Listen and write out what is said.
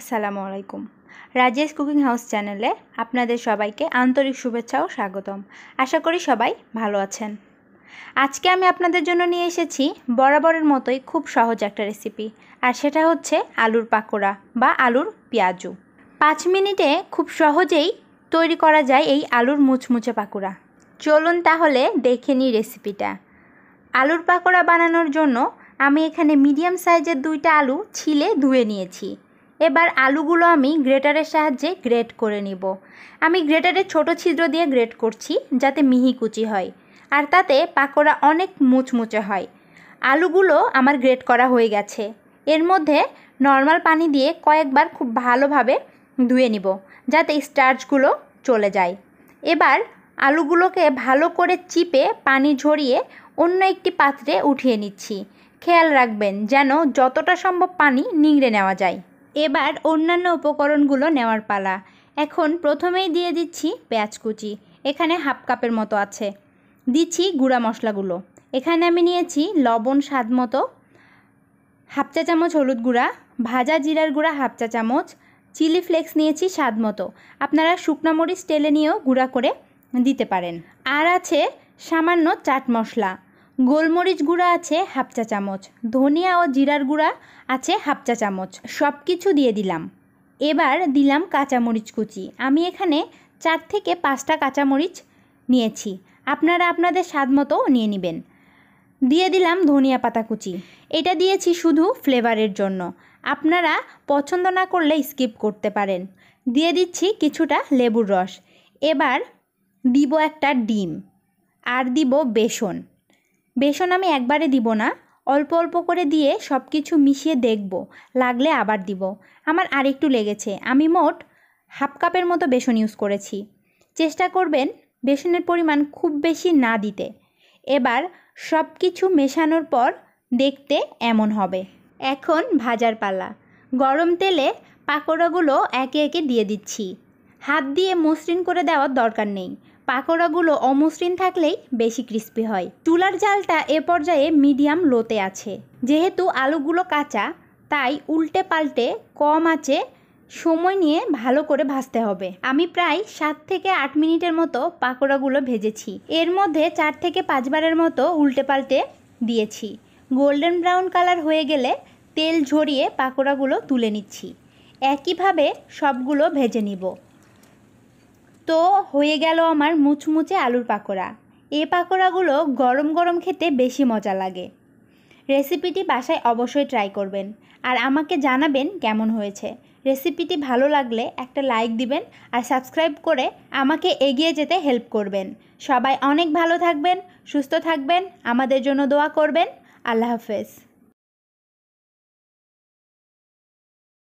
আসসালামু আলাইকুম Rajesh cooking house চ্যানেলে আপনাদের সবাইকে আন্তরিক শুভেচ্ছা ও স্বাগতম আশা করি সবাই ভালো আছেন আজকে আমি আপনাদের জন্য নিয়ে এসেছি বরাবরের মতোই খুব সহজ একটা রেসিপি আর সেটা হচ্ছে আলুর পাকোড়া বা আলুর পেঁয়াজু পাঁচ মিনিটে খুব সহজেই তৈরি করা যায় এই আলুর মুচমুচে পাকোড়া চলুন তাহলে দেখে নিই রেসিপিটা আলুর পাকোড়া বানানোর জন্য আমি এখানে মিডিয়াম সাইজের দুইটা আলু ছিলে ধুয়ে নিয়েছি এবার আলুগুলো আমি গ্রেটারের সাহায্যে গ্রেট করে নিব আমি গ্রেটারের ছোট ছিদ্র দিয়ে গ্রেট করছি যাতে মিহি কুচি হয় আর তাতে পাকোড়া অনেক মুচমুচে হয় আলুগুলো আমার গ্রেট করা হয়ে গেছে এর মধ্যে নর্মাল পানি দিয়ে কয়েকবার খুব ভালোভাবে ধুয়ে নিব যাতে স্টার্চগুলো চলে যায় এবার আলুগুলোকে ভালো করে চিপে পানি ঝরিয়ে অন্য একটি পাত্রে উঠিয়ে নিচ্ছি খেয়াল রাখবেন যেন যতটা সম্ভব পানি নিংড়ে নেওয়া যায় এবার অন্যান্য উপকরণগুলো নেওয়ার পালা এখন প্রথমেই দিয়ে দিচ্ছি পেঁয়াজ কুচি এখানে হাফ কাপের মতো আছে দিচ্ছি গুঁড়া মশলাগুলো এখানে আমি নিয়েছি লবণ স্বাদ মতো হাফ চা চামচ হলুদ গুঁড়া ভাজা জিরার গুঁড়া হাফ চা চামচ চিলি ফ্লেক্স নিয়েছি স্বাদ মতো আপনারা শুকনা মরিচ টেলে নিয়েও গুঁড়া করে দিতে পারেন আর আছে সামান্য চাট মশলা গোলমরিচ গুঁড়া আছে হাফ চা চামচ ধনিয়া ও জিরার গুঁড়া আছে হাফ চা চামচ সব কিছু দিয়ে দিলাম এবার দিলাম কাঁচামরিচ কুচি আমি এখানে চার থেকে পাঁচটা কাঁচামরিচ নিয়েছি আপনারা আপনাদের স্বাদ মতো নিয়ে নেবেন দিয়ে দিলাম ধনিয়া পাতা কুচি এটা দিয়েছি শুধু ফ্লেভারের জন্য আপনারা পছন্দ না করলে স্কিপ করতে পারেন দিয়ে দিচ্ছি কিছুটা লেবুর রস এবার দিব একটা ডিম আর দিব বেসন বেসন আমি একবারে দিব না অল্প অল্প করে দিয়ে সব কিছু মিশিয়ে দেখব লাগলে আবার দিব আমার আরেকটু লেগেছে আমি মোট হাফ কাপের মতো বেসন ইউজ করেছি চেষ্টা করবেন বেসনের পরিমাণ খুব বেশি না দিতে এবার সব কিছু মেশানোর পর দেখতে এমন হবে এখন ভাজার পালা গরম তেলে পাকোড়াগুলো একে একে দিয়ে দিচ্ছি হাত দিয়ে মসৃণ করে দেওয়ার দরকার নেই পাকোড়াগুলো অমসৃণ থাকলেই বেশি ক্রিস্পি হয় চুলার জালটা এ পর্যায়ে মিডিয়াম লোতে আছে যেহেতু আলুগুলো কাঁচা তাই উল্টে পাল্টে কম আছে সময় নিয়ে ভালো করে ভাজতে হবে আমি প্রায় সাত থেকে আট মিনিটের মতো পাকোড়াগুলো ভেজেছি এর মধ্যে চার থেকে পাঁচবারের মতো উল্টে পাল্টে দিয়েছি গোল্ডেন ব্রাউন কালার হয়ে গেলে তেল ঝরিয়ে পাকোড়াগুলো তুলে নিচ্ছি একইভাবে সবগুলো ভেজে নিব তো হয়ে গেল আমার মুচমুচে আলুর পাকোড়া এই পাকোড়াগুলো গরম গরম খেতে বেশি মজা লাগে রেসিপিটি বাসায় অবশ্যই ট্রাই করবেন আর আমাকে জানাবেন কেমন হয়েছে রেসিপিটি ভালো লাগলে একটা লাইক দিবেন আর সাবস্ক্রাইব করে আমাকে এগিয়ে যেতে হেল্প করবেন সবাই অনেক ভালো থাকবেন সুস্থ থাকবেন আমাদের জন্য দোয়া করবেন আল্লাহ হাফেজ